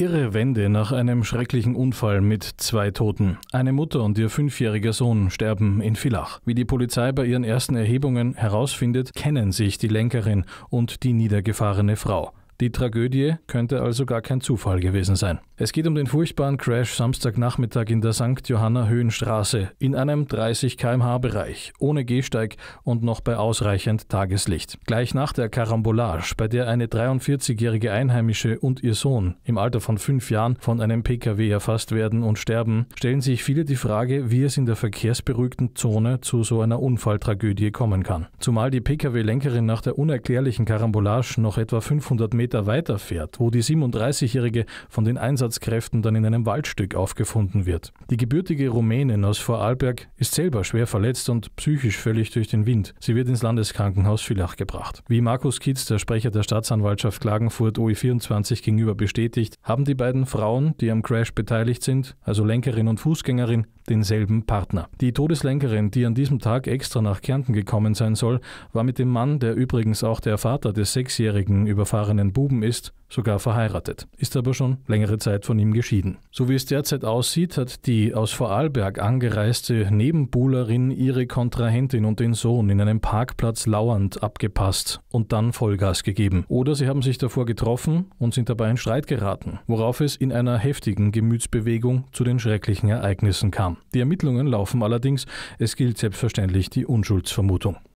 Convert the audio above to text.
Irre Wende nach einem schrecklichen Unfall mit zwei Toten. Eine Mutter und ihr fünfjähriger Sohn sterben in Villach. Wie die Polizei bei ihren ersten Erhebungen herausfindet, kennen sich die Lenkerin und die niedergefahrene Frau. Die Tragödie könnte also gar kein Zufall gewesen sein. Es geht um den furchtbaren Crash Samstagnachmittag in der St. Johanna Höhenstraße in einem 30 km/h Bereich, ohne Gehsteig und noch bei ausreichend Tageslicht. Gleich nach der Karambolage, bei der eine 43-jährige Einheimische und ihr Sohn im Alter von fünf Jahren von einem Pkw erfasst werden und sterben, stellen sich viele die Frage, wie es in der verkehrsberuhigten Zone zu so einer Unfalltragödie kommen kann. Zumal die Pkw-Lenkerin nach der unerklärlichen Karambolage noch etwa 500 Meter weiter fährt, wo die 37-jährige von den Einsatz Einsatzkräften dann in einem Waldstück aufgefunden wird. Die gebürtige Rumänin aus Vorarlberg ist selber schwer verletzt und psychisch völlig durch den Wind. Sie wird ins Landeskrankenhaus Villach gebracht. Wie Markus Kitz, der Sprecher der Staatsanwaltschaft Klagenfurt OE24 gegenüber bestätigt, haben die beiden Frauen, die am Crash beteiligt sind, also Lenkerin und Fußgängerin, denselben Partner. Die Todeslenkerin, die an diesem Tag extra nach Kärnten gekommen sein soll, war mit dem Mann, der übrigens auch der Vater des sechsjährigen überfahrenen Buben ist, sogar verheiratet, ist aber schon längere Zeit von ihm geschieden. So wie es derzeit aussieht, hat die aus Vorarlberg angereiste Nebenbuhlerin ihre Kontrahentin und den Sohn in einem Parkplatz lauernd abgepasst und dann Vollgas gegeben. Oder sie haben sich davor getroffen und sind dabei in Streit geraten, worauf es in einer heftigen Gemütsbewegung zu den schrecklichen Ereignissen kam. Die Ermittlungen laufen allerdings. Es gilt selbstverständlich die Unschuldsvermutung.